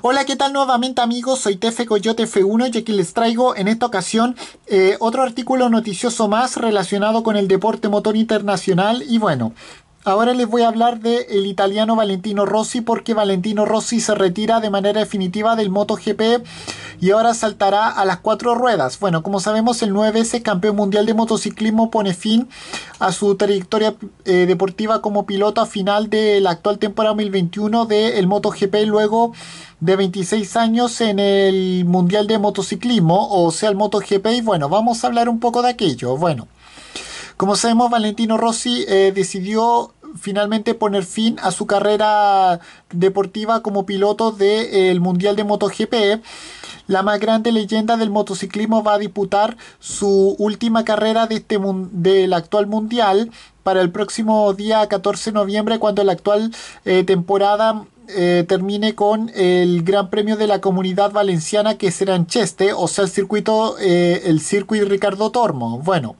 Hola, ¿qué tal nuevamente amigos? Soy Tefe Coyote F1 y aquí les traigo en esta ocasión eh, otro artículo noticioso más relacionado con el deporte motor internacional y bueno... Ahora les voy a hablar del italiano Valentino Rossi porque Valentino Rossi se retira de manera definitiva del MotoGP y ahora saltará a las cuatro ruedas. Bueno, como sabemos, el 9S, campeón mundial de motociclismo pone fin a su trayectoria eh, deportiva como piloto a final de la actual temporada 2021 del de MotoGP, luego de 26 años en el Mundial de Motociclismo, o sea, el MotoGP. Y bueno, vamos a hablar un poco de aquello. Bueno. Como sabemos, Valentino Rossi eh, decidió finalmente poner fin a su carrera deportiva como piloto del eh, Mundial de MotoGP. La más grande leyenda del motociclismo va a disputar su última carrera de este del actual mundial para el próximo día 14 de noviembre cuando la actual eh, temporada eh, termine con el Gran Premio de la Comunidad Valenciana que será en Cheste, o sea el circuito, el circuito Ricardo Tormo. Bueno.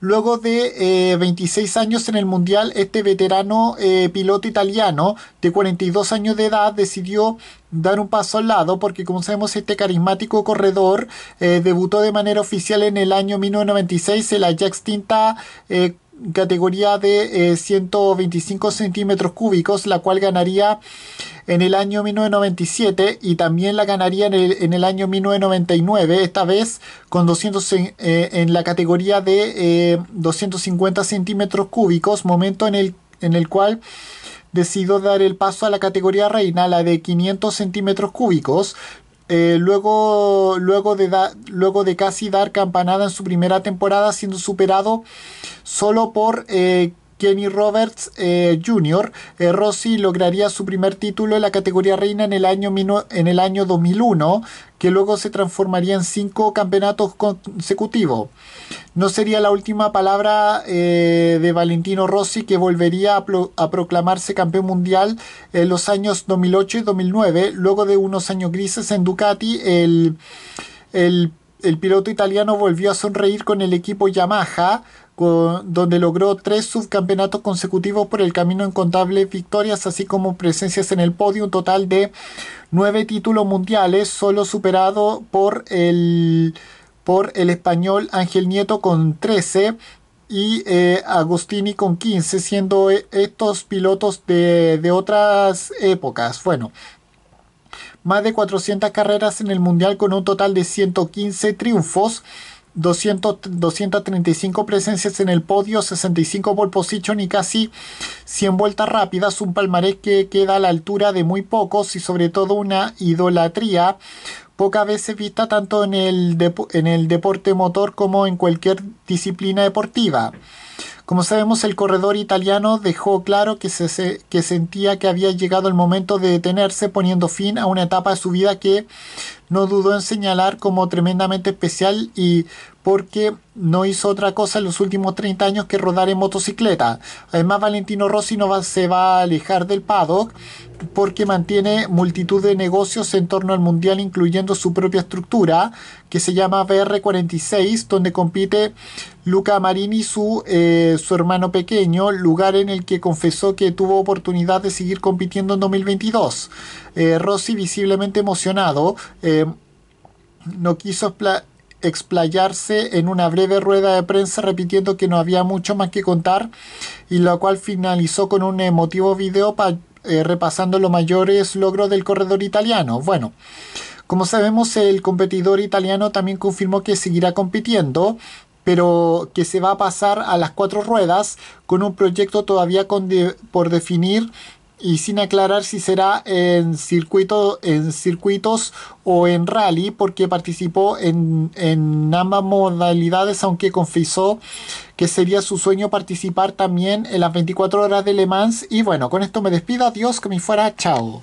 Luego de 26 eh, años en el Mundial, este veterano eh, piloto italiano de 42 años de edad decidió dar un paso al lado porque como sabemos este carismático corredor eh, debutó de manera oficial en el año 1996 en la ya extinta categoría de 125 eh, centímetros cúbicos, la cual ganaría en el año 1997 y también la ganaría en el, año 1999, esta vez con 200 eh, en, la categoría de 250 eh, centímetros cúbicos, momento en el, en el cual decidió dar el paso a la categoría reina, la de 500 centímetros cúbicos, luego, luego, de luego de casi dar campanada en su primera temporada, siendo superado solo por eh, Kenny Roberts eh, Jr., eh, Rossi lograría su primer título en la categoría reina en el año, en el año 2001, que luego se transformaría en cinco campeonatos consecutivos. No sería la última palabra de Valentino Rossi, que volvería a, proclamarse campeón mundial en los años 2008 y 2009, luego de unos años grises en Ducati, el, el piloto italiano volvió a sonreír con el equipo Yamaha, donde logró tres subcampeonatos consecutivos por el camino en contables victorias, así como presencias en el podio, un total de nueve títulos mundiales, solo superado por el, por el español Ángel Nieto con 13 y eh, Agostini con 15, siendo e, estos pilotos de, de otras épocas. Bueno, más de 400 carreras en el Mundial con un total de 115 triunfos. 235 presencias en el podio, 65 pole position y casi 100 vueltas rápidas, un palmarés que queda a la altura de muy pocos y sobre todo una idolatría poca veces vista tanto en el, en el deporte motor como en cualquier disciplina deportiva. Como sabemos, el corredor italiano dejó claro que, se, que sentía que había llegado el momento de detenerse, poniendo fin a una etapa de su vida que no dudó en señalar como tremendamente especial y porque no hizo otra cosa en los últimos 30 años que rodar en motocicleta. Además, Valentino Rossi no va, se va a alejar del paddock porque mantiene multitud de negocios en torno al mundial, incluyendo su propia estructura, que se llama BR46, donde compite Luca Marini, su, eh, su hermano pequeño, lugar en el que confesó que tuvo oportunidad de seguir compitiendo en 2022. Eh, Rossi visiblemente emocionado, eh, no quiso explayarse en una breve rueda de prensa repitiendo que no había mucho más que contar y lo cual finalizó con un emotivo video eh, repasando los mayores logros del corredor italiano. Bueno, como sabemos el competidor italiano también confirmó que seguirá compitiendo pero que se va a pasar a las cuatro ruedas con un proyecto todavía por definir y sin aclarar si será en, circuito, en circuitos o en rally, porque participó en, en ambas modalidades, aunque confesó que sería su sueño participar también en las 24 horas de Le Mans. Y bueno, con esto me despido, adiós, que me fuera, chao.